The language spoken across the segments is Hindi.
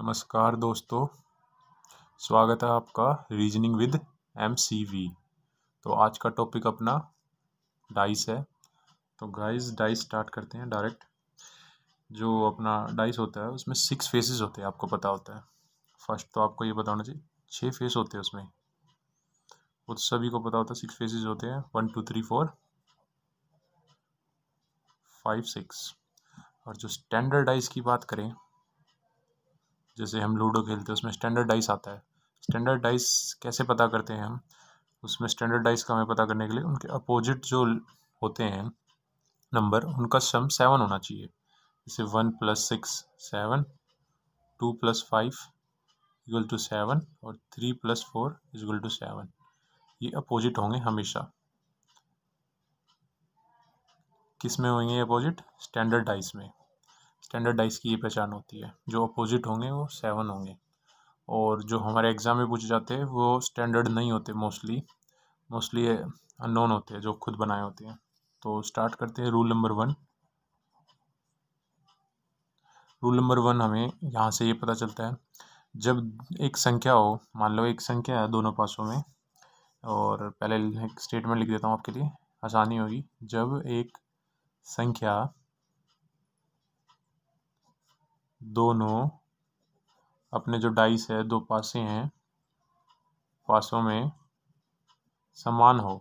नमस्कार दोस्तों स्वागत है आपका reasoning with M C V तो आज का टॉपिक अपना डाइस है तो गाइस डाइस स्टार्ट करते हैं डायरेक्ट जो अपना डाइस होता है उसमें सिक्स फेसेस होते हैं आपको पता होता है फर्स्ट तो आपको ये बताना चाहिए छः फेस होते हैं उसमें वो तो सभी को पता होता है सिक्स फेसेस होते हैं one two three four five six और जो स्टैंडर्ड डाइस की बात करें जैसे हम लूडो खेलते हैं उसमें स्टैंडर्ड डाइस आता है स्टैंडर्ड डाइस कैसे पता करते हैं हम उसमें स्टैंडर्ड डाइस का हमें पता करने के लिए उनके अपोजिट जो होते हैं नंबर उनका सम सेवन होना चाहिए जैसे one plus six seven two plus five equal to seven और three plus four equal to seven ये अपोजिट होंगे हमेशा किस में होंगे अपोजिट स्टैंडर्ड डाइस में स्टैंडर्ड डाइस की ये पहचान होती है जो अपोजिट होंगे वो सेवन होंगे और जो हमारे एग्ज़ाम में पूछे जाते हैं वो स्टैंडर्ड नहीं होते मोस्टली मोस्टली अननोन होते हैं जो खुद बनाए होते हैं तो स्टार्ट करते हैं rule number one rule number one हमें यहाँ से ये पता चलता है जब एक संख्या हो मान लो एक संख्या है दोनों पासों में और पहले एक स्टेटमेंट लिख देता हूँ आपके लिए आसानी होगी जब एक संख्या दोनों अपने जो डाइस है दो पासे हैं पासों में समान हो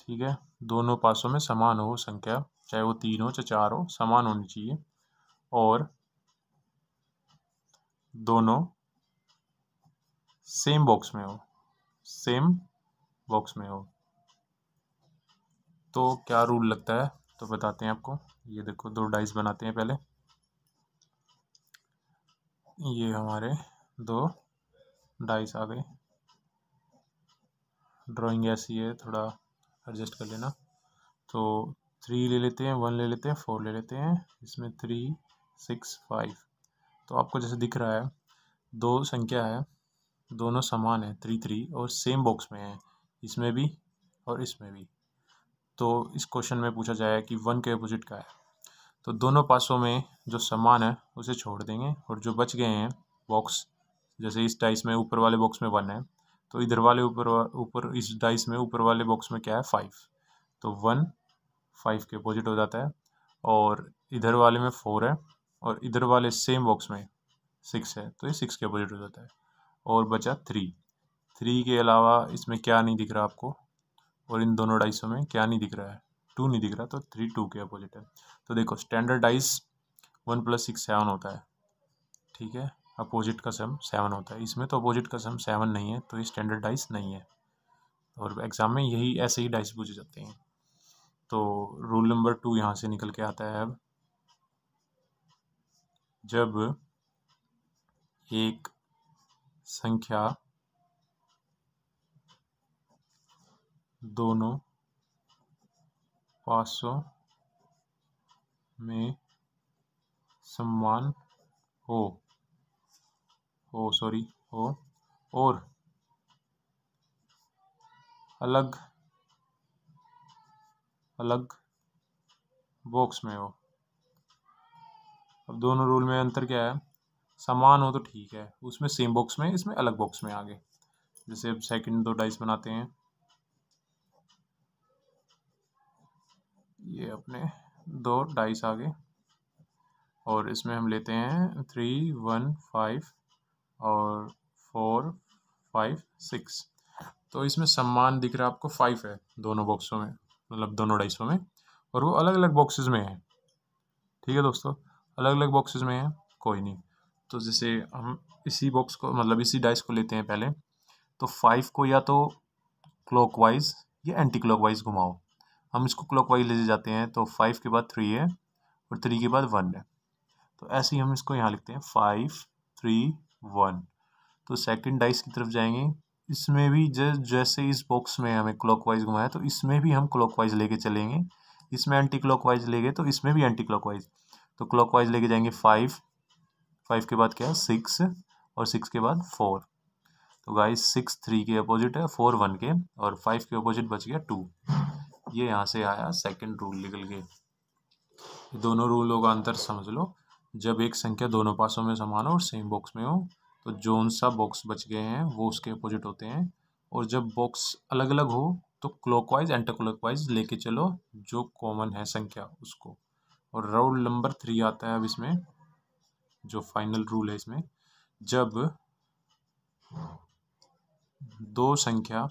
ठीक है दोनों पासों में समान हो संख्या चाहे वो तीन हो चाहे चार हो समान होनी चाहिए और दोनों सेम बॉक्स में हो सेम बॉक्स में हो तो क्या रूल लगता है तो बताते हैं आपको ये देखो दो डाइस बनाते हैं पहले ये हमारे दो डाइस आ गए ड्राइंग ऐसी है थोड़ा एडजस्ट कर लेना तो थ्री ले लेते हैं वन ले लेते हैं फोर ले लेते हैं इसमें थ्री सिक्स फाइव तो आपको जैसे दिख रहा है दो संख्या है दोनों समान है थ्री थ्री और सेम बॉक्स में है इसमें भी और इसमें भी तो इस क्वेश्चन में पूछा जाए कि वन के अपोजिट क्या है तो दोनों पासों में जो सामान है उसे छोड़ देंगे और जो बच गए हैं बॉक्स जैसे इस डाइस में ऊपर वाले बॉक्स में वन है तो इधर वाले ऊपर ऊपर इस डाइस में ऊपर वाले बॉक्स में क्या है फाइव तो वन फाइव के अपोजिट हो जाता है और इधर वाले में फोर है और इधर वाले सेम बॉक्स में सिक्स है तो ये सिक्स के अपोजिट हो जाता है और बचा थ्री थ्री के अलावा इसमें क्या नहीं दिख रहा आपको और इन दोनों डाइसों में क्या नहीं दिख रहा है टू नहीं दिख रहा तो थ्री टू के अपोजिट है तो देखो standard dice one plus six seven होता है ठीक है अपोजिट का सम सेवन होता है इसमें तो अपोजिट का सम सेवन नहीं है तो ये स्टैंडर्ड डाइस नहीं है और एग्ज़ाम में यही ऐसे ही डाइस पूछे जाते हैं तो रूल नंबर टू यहाँ से निकल के आता है अब जब एक संख्या दोनों पासों में समान हो हो सॉरी हो और अलग अलग बॉक्स में हो अब दोनों रूल में अंतर क्या है समान हो तो ठीक है उसमें सेम बॉक्स में इसमें अलग बॉक्स में आगे जैसे अब सेकंड दो डाइस बनाते हैं ये अपने दो डाइस आ गए और इसमें हम लेते हैं थ्री वन फाइव और फोर फाइव सिक्स तो इसमें सम्मान दिख रहा है आपको फाइव है दोनों बॉक्सों में मतलब दोनों डाइसों में और वो अलग अलग बॉक्सेस में है ठीक है दोस्तों अलग अलग बॉक्सेस में है कोई नहीं तो जैसे हम इसी बॉक्स को मतलब इसी डाइस को लेते हैं पहले तो फाइव को या तो क्लॉकवाइज या एंटी क्लॉकवाइज घुमाओ हम इसको क्लॉक वाइज ले जाते हैं तो फाइव के बाद थ्री है और थ्री के बाद वन है तो ऐसे ही हम इसको यहाँ लिखते हैं फाइव थ्री वन तो सेकंड डाइस की तरफ जाएंगे इसमें भी जैसे इस बॉक्स में हमें क्लॉकवाइज घुमाया तो इसमें भी हम क्लॉकवाइज लेके चलेंगे इसमें एंटी क्लॉकवाइज ले गए तो इसमें भी एंटी क्लॉकवाइज तो क्लॉकवाइज लेके जाएंगे फाइव फाइव के बाद क्या है सिक्स और सिक्स के बाद फोर तो गाइस सिक्स थ्री के अपोजिट है फोर वन के और फाइव के अपोजिट बच गया टू ये यहाँ से आया सेकंड रूल निकल के दोनों रूलों का अंतर समझ लो जब एक संख्या दोनों पासों में समान हो और सेम बॉक्स में हो तो जोन सा बॉक्स बच गए हैं वो उसके अपोजिट होते हैं और जब बॉक्स अलग अलग हो तो क्लॉकवाइज एंटर वाइज लेके चलो जो कॉमन है संख्या उसको और रूल नंबर थ्री आता है अब इसमें जो फाइनल रूल है इसमें जब दो संख्या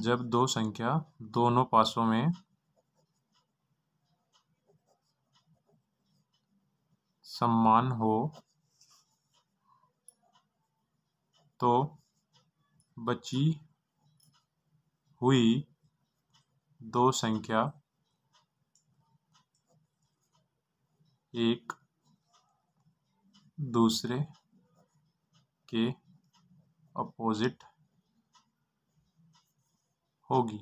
जब दो संख्या दोनों पासों में सम्मान हो तो बची हुई दो संख्या एक दूसरे के अपोजिट होगी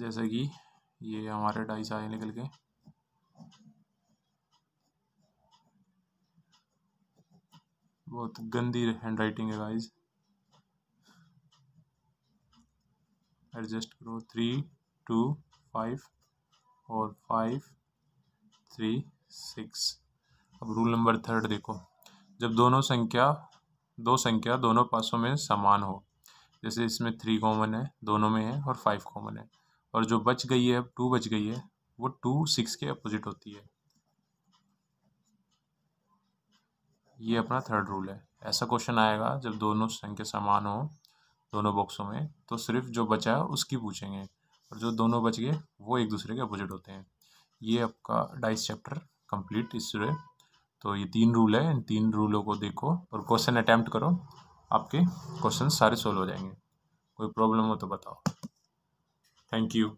जैसे कि ये हमारे डाइस आगे निकल के बहुत गंदी हैंड राइटिंग है गाइस एडजस्ट करो थ्री टू फाइव और फाइव थ्री सिक्स अब रूल नंबर थर्ड देखो जब दोनों संख्या दो संख्या दोनों पासों में समान हो जैसे इसमें थ्री कॉमन है दोनों में है और फाइव कॉमन है और जो बच गई है अब टू बच गई है वो टू सिक्स के अपोजिट होती है ये अपना थर्ड रूल है ऐसा क्वेश्चन आएगा जब दोनों संख्या समान हो दोनों बॉक्सों में तो सिर्फ जो बचा है उसकी पूछेंगे और जो दोनों बच गए वो एक दूसरे के अपोजिट होते हैं ये आपका डाइस चैप्टर कंप्लीट इस तो ये तीन रूल है इन तीन रूलों को देखो और क्वेश्चन अटैम्प्ट करो आपके क्वेश्चन सारे सोल्व हो जाएंगे कोई प्रॉब्लम हो तो बताओ थैंक यू